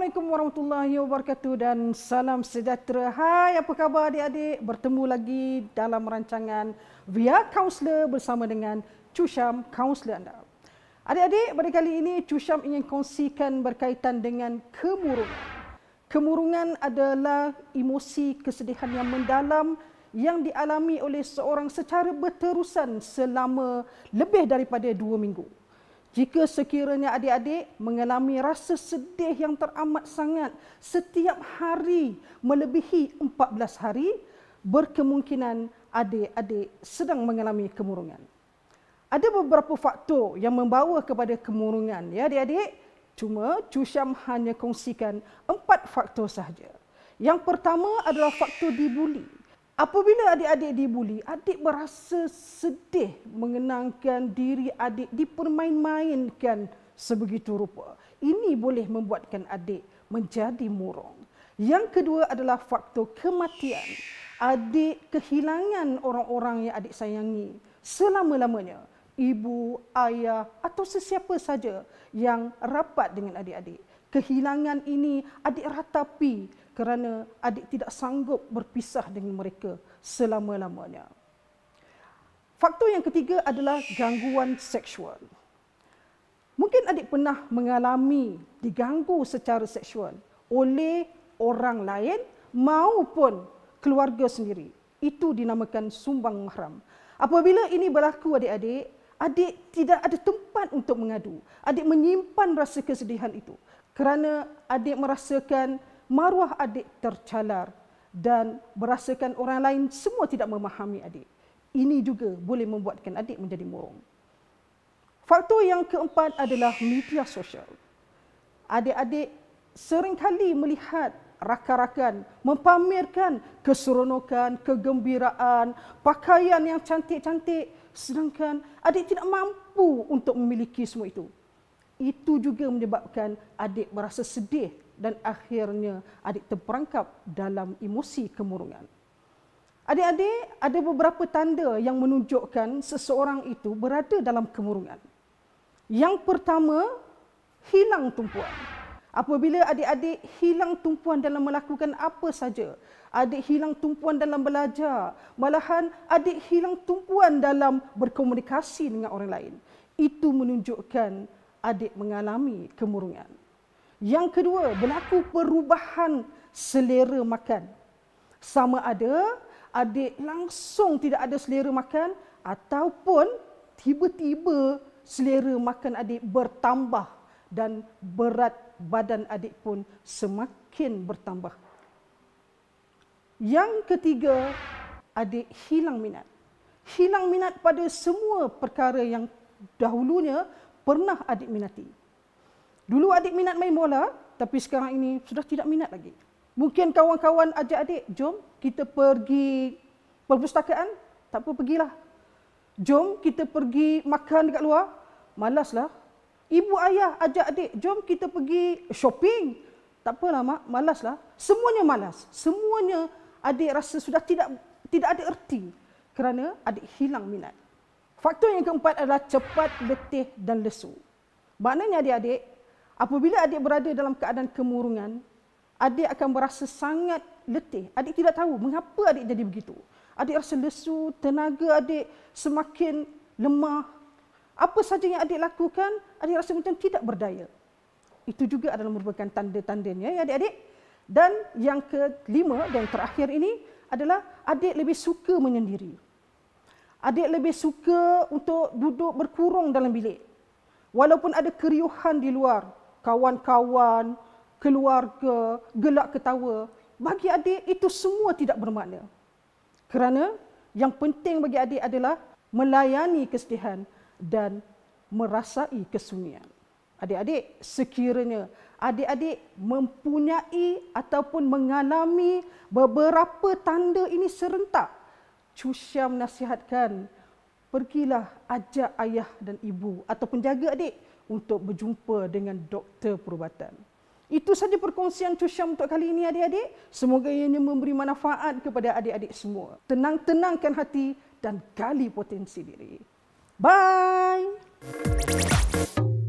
Assalamualaikum warahmatullahi wabarakatuh dan salam sejahtera. Hai, apa khabar adik-adik? Bertemu lagi dalam rancangan Via Counselor bersama dengan Cusham Counselor anda. Adik-adik, pada kali ini Cusham ingin kongsikan berkaitan dengan kemurungan. Kemurungan adalah emosi kesedihan yang mendalam yang dialami oleh seorang secara berterusan selama lebih daripada dua minggu. Jika sekiranya adik-adik mengalami rasa sedih yang teramat sangat setiap hari melebihi 14 hari, berkemungkinan adik-adik sedang mengalami kemurungan. Ada beberapa faktor yang membawa kepada kemurungan ya adik-adik. Cuma Cusham hanya kongsikan empat faktor sahaja. Yang pertama adalah faktor dibuli. Apabila adik-adik dibuli, adik berasa sedih mengenangkan diri adik dipermain-mainkan sebegitu rupa. Ini boleh membuatkan adik menjadi murung. Yang kedua adalah faktor kematian. Adik kehilangan orang-orang yang adik sayangi selama-lamanya. Ibu, ayah atau sesiapa saja yang rapat dengan adik-adik. Kehilangan ini adik ratapi kerana adik tidak sanggup berpisah dengan mereka selama-lamanya. Faktor yang ketiga adalah gangguan seksual. Mungkin adik pernah mengalami diganggu secara seksual oleh orang lain maupun keluarga sendiri. Itu dinamakan sumbang mahram. Apabila ini berlaku adik-adik, adik tidak ada tempat untuk mengadu. Adik menyimpan rasa kesedihan itu kerana adik merasakan maruah adik tercalar dan merasakan orang lain semua tidak memahami adik. Ini juga boleh membuatkan adik menjadi murung. Faktor yang keempat adalah media sosial. Adik-adik sering kali melihat rakan-rakan mempamerkan keseronokan, kegembiraan, pakaian yang cantik-cantik sedangkan adik tidak mampu untuk memiliki semua itu. Itu juga menyebabkan adik merasa sedih dan akhirnya adik terperangkap dalam emosi kemurungan. Adik-adik, ada beberapa tanda yang menunjukkan seseorang itu berada dalam kemurungan. Yang pertama, hilang tumpuan. Apabila adik-adik hilang tumpuan dalam melakukan apa saja, adik hilang tumpuan dalam belajar, malahan adik hilang tumpuan dalam berkomunikasi dengan orang lain, itu menunjukkan adik mengalami kemurungan. Yang kedua, berlaku perubahan selera makan. Sama ada adik langsung tidak ada selera makan ataupun tiba-tiba selera makan adik bertambah dan berat badan adik pun semakin bertambah. Yang ketiga, adik hilang minat. Hilang minat pada semua perkara yang dahulunya pernah adik minati. Dulu adik minat main bola, tapi sekarang ini sudah tidak minat lagi. Mungkin kawan-kawan ajak adik, jom kita pergi perpustakaan, tak apa pergilah. Jom kita pergi makan dekat luar, malaslah. Ibu ayah ajak adik, jom kita pergi shopping. Tak apalah mak, malaslah. Semuanya malas. Semuanya adik rasa sudah tidak tidak ada erti kerana adik hilang minat. Faktor yang keempat adalah cepat, letih dan lesu. Maknanya adik-adik, Apabila adik berada dalam keadaan kemurungan, adik akan merasa sangat letih. Adik tidak tahu mengapa adik jadi begitu. Adik rasa lesu, tenaga adik semakin lemah. Apa saja yang adik lakukan, adik rasa macam tidak berdaya. Itu juga adalah merupakan tanda-tandanya ya adik-adik. Dan yang kelima dan terakhir ini adalah adik lebih suka menyendiri. Adik lebih suka untuk duduk berkurung dalam bilik. Walaupun ada keriuhan di luar, kawan-kawan, keluarga, gelak ketawa. Bagi adik itu semua tidak bermakna. Kerana yang penting bagi adik adalah melayani kesedihan dan merasai kesunyian. Adik-adik, sekiranya adik-adik mempunyai ataupun mengalami beberapa tanda ini serentak, Cusyam nasihatkan pergilah ajak ayah dan ibu atau penjaga adik untuk berjumpa dengan doktor perubatan. Itu saja perkongsian Cusham untuk kali ini adik-adik. Semoga ianya memberi manfaat kepada adik-adik semua. Tenang-tenangkan hati dan gali potensi diri. Bye!